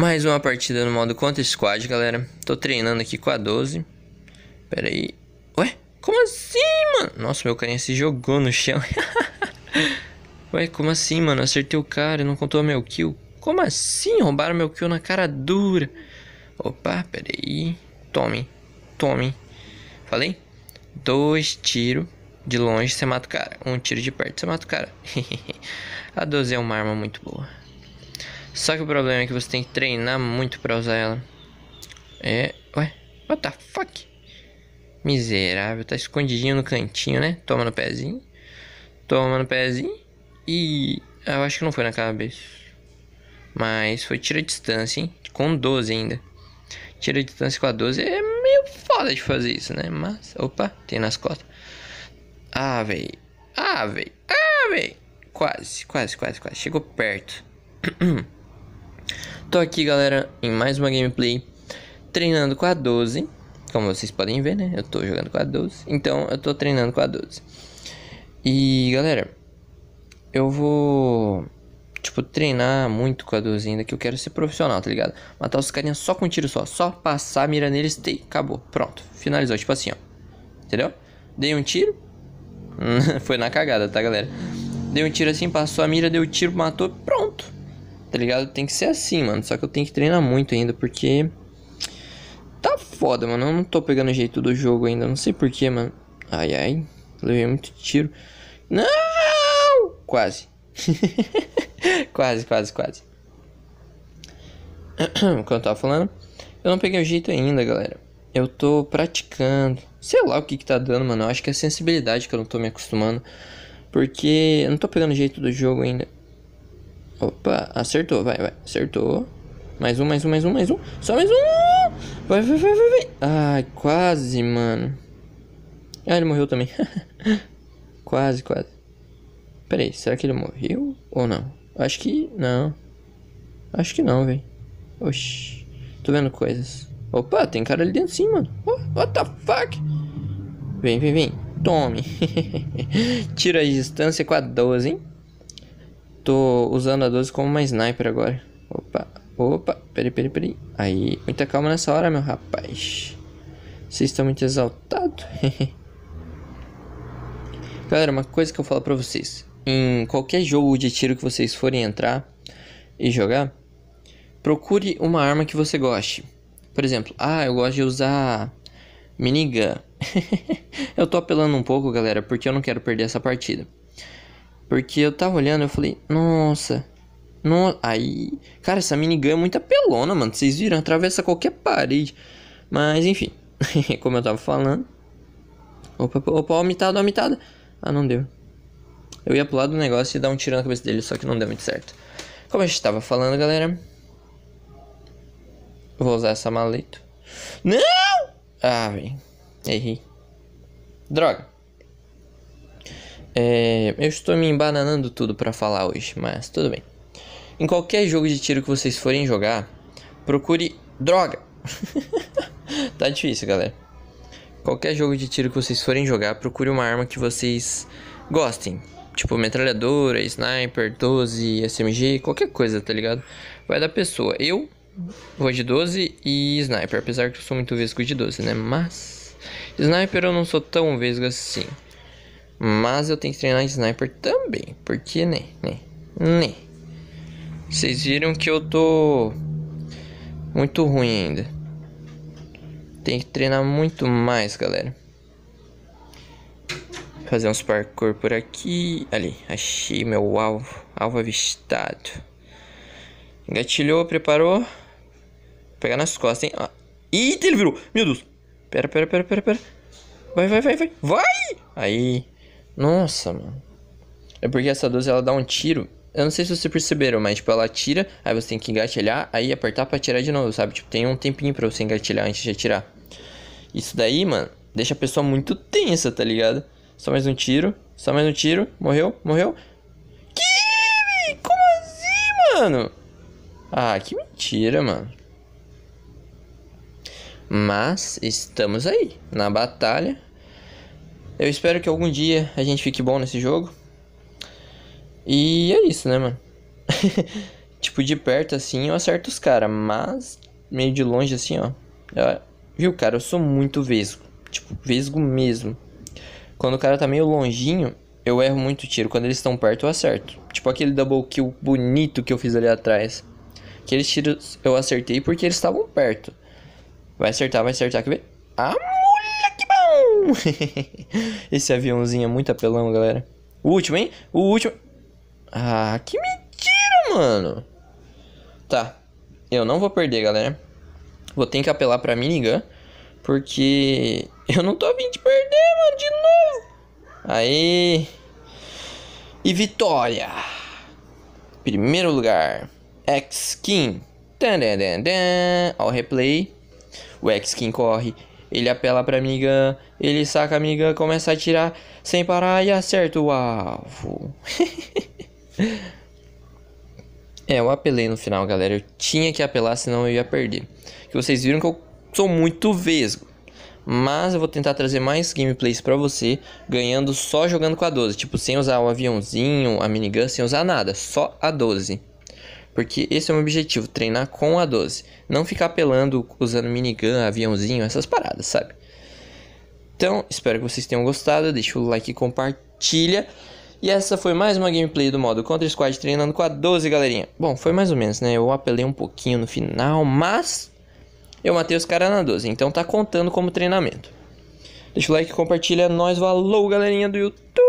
Mais uma partida no modo Contra Squad, galera. Tô treinando aqui com a 12. Pera aí. Ué? Como assim, mano? Nossa, meu carinha se jogou no chão. Ué, como assim, mano? Acertei o cara e não contou meu kill. Como assim? Roubaram meu kill na cara dura. Opa, pera aí. Tome. Tome. Falei? Dois tiros de longe, você mata o cara. Um tiro de perto, você mata o cara. a 12 é uma arma muito boa. Só que o problema é que você tem que treinar muito pra usar ela. É. Ué? What the fuck? Miserável, tá escondidinho no cantinho, né? Toma no pezinho. Toma no pezinho. E. Ah, eu acho que não foi na cabeça. Mas foi tira distância, hein? Com 12 ainda. Tira distância com a 12 é meio foda de fazer isso, né? Mas. Opa, tem nas costas. Ah, véi. Ah, véi. Ah, véi. Quase, quase, quase, quase. Chegou perto. Tô aqui galera em mais uma gameplay treinando com a 12 Como vocês podem ver né, eu tô jogando com a 12 Então eu tô treinando com a 12 E galera, eu vou tipo treinar muito com a 12 ainda que eu quero ser profissional, tá ligado? Matar os carinhas só com um tiro só, só passar a mira neles, tem, acabou, pronto, finalizou, tipo assim ó Entendeu? Dei um tiro, foi na cagada tá galera Dei um tiro assim, passou a mira, deu o tiro, matou, pronto Tá ligado? Tem que ser assim, mano. Só que eu tenho que treinar muito ainda, porque. Tá foda, mano. Eu não tô pegando o jeito do jogo ainda. Não sei porquê, mano. Ai, ai. Levei muito tiro. Não! Quase. quase, quase, quase. que eu tava falando, eu não peguei o jeito ainda, galera. Eu tô praticando. Sei lá o que que tá dando, mano. Eu acho que é a sensibilidade que eu não tô me acostumando. Porque eu não tô pegando o jeito do jogo ainda. Opa, acertou, vai, vai. Acertou. Mais um, mais um, mais um, mais um. Só mais um! Vai, vai, vai, vai, vai. Ai, quase, mano. Ah, ele morreu também. quase, quase. Pera aí, será que ele morreu ou não? Acho que não. Acho que não, velho. Oxi. Tô vendo coisas. Opa, tem cara ali dentro sim, mano. Oh, what the fuck? Vem, vem, vem. Tome. Tira a distância com a 12, hein? tô usando a 12 como uma sniper agora. Opa, opa, peraí, peraí, peraí. Aí, muita calma nessa hora, meu rapaz. Vocês estão muito exaltados. Galera, uma coisa que eu falo pra vocês. Em qualquer jogo de tiro que vocês forem entrar e jogar, procure uma arma que você goste. Por exemplo, ah, eu gosto de usar minigun. eu tô apelando um pouco, galera, porque eu não quero perder essa partida. Porque eu tava olhando, eu falei, nossa. No... Aí, cara, essa minigun é muito apelona, mano. Vocês viram, atravessa qualquer parede. Mas, enfim, como eu tava falando. Opa, opa, ó, mitada, ó, mitada. Ah, não deu. Eu ia pular do negócio e dar um tiro na cabeça dele, só que não deu muito certo. Como a gente tava falando, galera. Vou usar essa maleta. Não! Ah, vem Errei. Droga. É, eu estou me embananando tudo para falar hoje, mas tudo bem. Em qualquer jogo de tiro que vocês forem jogar, procure droga. tá difícil, galera. Qualquer jogo de tiro que vocês forem jogar, procure uma arma que vocês gostem. Tipo metralhadora, sniper, 12, SMG, qualquer coisa, tá ligado? Vai da pessoa. Eu vou de 12 e sniper, apesar que eu sou muito vesgo de 12, né? Mas sniper eu não sou tão vesgo assim. Mas eu tenho que treinar sniper também, porque né, né, né. Vocês viram que eu tô muito ruim ainda. Tem que treinar muito mais, galera. Fazer uns parkour por aqui. Ali, achei meu alvo. Alvo avistado. Engatilhou, preparou. Vou pegar nas costas, hein? Ah. Eita, ele virou. Meu Deus. Pera, pera, pera, pera, pera. Vai, vai, vai, vai. Vai! Aí. Nossa, mano. É porque essa 12 ela dá um tiro. Eu não sei se vocês perceberam, mas tipo, ela atira, aí você tem que engatilhar, aí apertar pra atirar de novo, sabe? Tipo, tem um tempinho pra você engatilhar antes de atirar. Isso daí, mano, deixa a pessoa muito tensa, tá ligado? Só mais um tiro, só mais um tiro, morreu, morreu. Que? Como assim, mano? Ah, que mentira, mano. Mas estamos aí, na batalha, eu espero que algum dia a gente fique bom nesse jogo. E é isso, né, mano? tipo, de perto assim eu acerto os caras, mas meio de longe assim, ó. Eu, viu, cara? Eu sou muito vesgo. Tipo, vesgo mesmo. Quando o cara tá meio longinho, eu erro muito tiro. Quando eles estão perto, eu acerto. Tipo aquele double kill bonito que eu fiz ali atrás. Aqueles tiros eu acertei porque eles estavam perto. Vai acertar, vai acertar, quer ver? Ah, Esse aviãozinho é muito apelão, galera. O último, hein? O último. Ah, que mentira, mano. Tá. Eu não vou perder, galera. Vou ter que apelar pra minigun. Porque eu não tô a fim de perder, mano, de novo. Aí. E vitória. Primeiro lugar. X-Skin. Ao replay. O X-Skin corre. Ele apela pra minigun. Ele saca a mingun, começa a atirar sem parar e acerta o alvo. é, eu apelei no final, galera. Eu tinha que apelar, senão eu ia perder. Que vocês viram que eu sou muito vesgo. Mas eu vou tentar trazer mais gameplays pra você, ganhando só jogando com a 12. Tipo, sem usar o aviãozinho, a minigun, sem usar nada. Só a 12. Porque esse é o meu objetivo, treinar com a 12. Não ficar apelando usando minigun, aviãozinho, essas paradas, sabe? Então, espero que vocês tenham gostado, deixa o like e compartilha. E essa foi mais uma gameplay do modo Contra Squad treinando com a 12, galerinha. Bom, foi mais ou menos, né? Eu apelei um pouquinho no final, mas eu matei os caras na 12, então tá contando como treinamento. Deixa o like e compartilha. É Nós valeu, galerinha do YouTube.